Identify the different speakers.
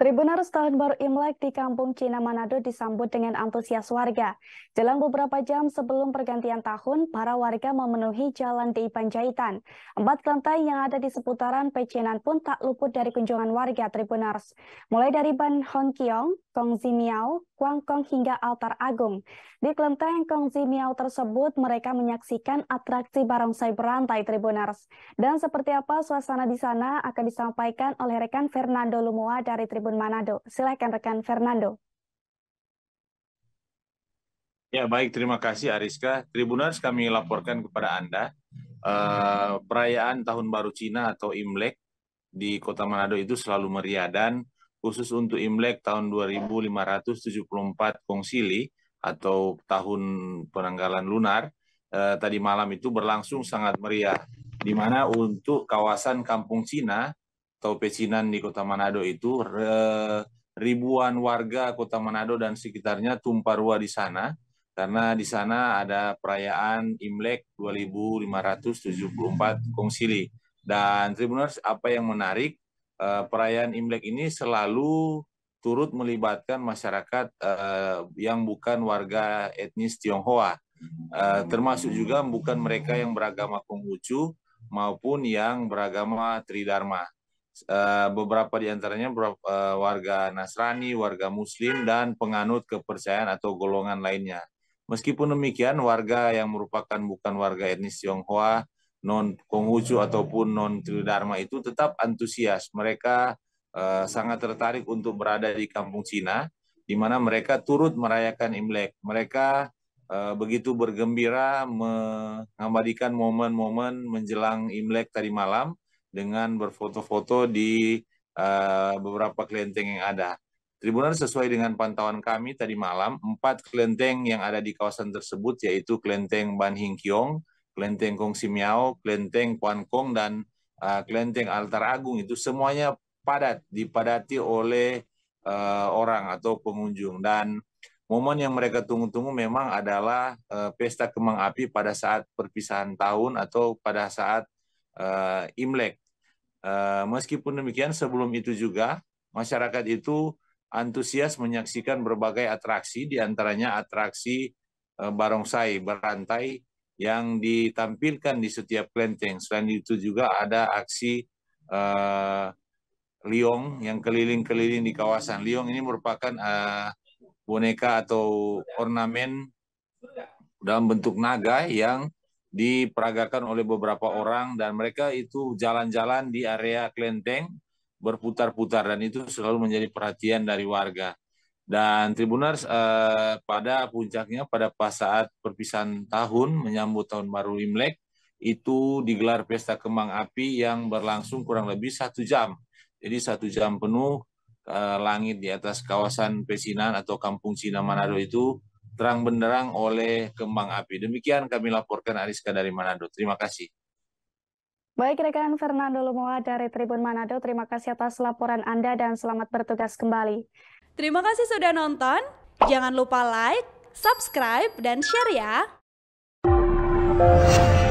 Speaker 1: Tribunars Tahun Baru Imlek di Kampung Cina Manado disambut dengan antusias warga. Jelang beberapa jam sebelum pergantian tahun, para warga memenuhi jalan di Panjaitan. Empat lantai yang ada di seputaran Pecinan pun tak luput dari kunjungan warga Tribunars. Mulai dari Ban Hong Kiong, Kong Zimiao, Kuang Kong hingga Altar Agung. Di kelenteng Kong Zimiao tersebut, mereka menyaksikan atraksi barongsai berantai Tribunars. Dan seperti apa suasana di sana akan disampaikan oleh rekan Fernando Lumua dari Tribunars Tribun Manado. Silahkan rekan Fernando.
Speaker 2: Ya baik, terima kasih Ariska. Tribuners kami laporkan kepada Anda eh, perayaan Tahun Baru Cina atau Imlek di Kota Manado itu selalu meriah dan khusus untuk Imlek tahun 2574 Kongsili atau tahun penanggalan lunar eh, tadi malam itu berlangsung sangat meriah di mana untuk kawasan Kampung Cina atau pecinan di Kota Manado itu ribuan warga Kota Manado dan sekitarnya tumpah ruah di sana karena di sana ada perayaan Imlek 2574 Kongsili dan Tribuners apa yang menarik eh, perayaan Imlek ini selalu turut melibatkan masyarakat eh, yang bukan warga etnis Tionghoa eh, termasuk juga bukan mereka yang beragama Konghucu maupun yang beragama Tridharma Eh, beberapa di antaranya eh, warga Nasrani, warga Muslim, dan penganut kepercayaan atau golongan lainnya. Meskipun demikian, warga yang merupakan bukan warga etnis Tionghoa, non Konghucu ataupun non Tridharma itu tetap antusias. Mereka uh, sangat tertarik untuk berada di kampung Cina, di mana mereka turut merayakan Imlek. Mereka uh, begitu bergembira mengabadikan momen-momen menjelang Imlek tadi malam, dengan berfoto-foto di uh, beberapa kelenteng yang ada. Tribunal sesuai dengan pantauan kami tadi malam, empat kelenteng yang ada di kawasan tersebut yaitu kelenteng Ban Hing Kiong, kelenteng Kong Simiao, kelenteng Kwan Kong, dan uh, kelenteng Altar Agung itu semuanya padat, dipadati oleh uh, orang atau pengunjung. Dan momen yang mereka tunggu-tunggu memang adalah uh, pesta kembang api pada saat perpisahan tahun atau pada saat uh, Imlek. Uh, meskipun demikian, sebelum itu juga masyarakat itu antusias menyaksikan berbagai atraksi, diantaranya atraksi uh, barongsai berantai yang ditampilkan di setiap kelenteng. Selain itu juga ada aksi uh, liong yang keliling-keliling di kawasan. Liong ini merupakan uh, boneka atau ornamen dalam bentuk naga yang diperagakan oleh beberapa orang dan mereka itu jalan-jalan di area Klenteng berputar-putar dan itu selalu menjadi perhatian dari warga. Dan Tribuners eh, pada puncaknya pada pas saat perpisahan tahun menyambut tahun baru Imlek itu digelar pesta kembang api yang berlangsung kurang lebih satu jam. Jadi satu jam penuh eh, langit di atas kawasan Pesinan atau Kampung Cina Manado itu terang benderang oleh kembang api. Demikian kami laporkan Ariska dari Manado. Terima kasih.
Speaker 1: Baik rekan Fernando Lumoa dari Tribun Manado, terima kasih atas laporan Anda dan selamat bertugas kembali. Terima kasih sudah nonton. Jangan lupa like, subscribe, dan share ya.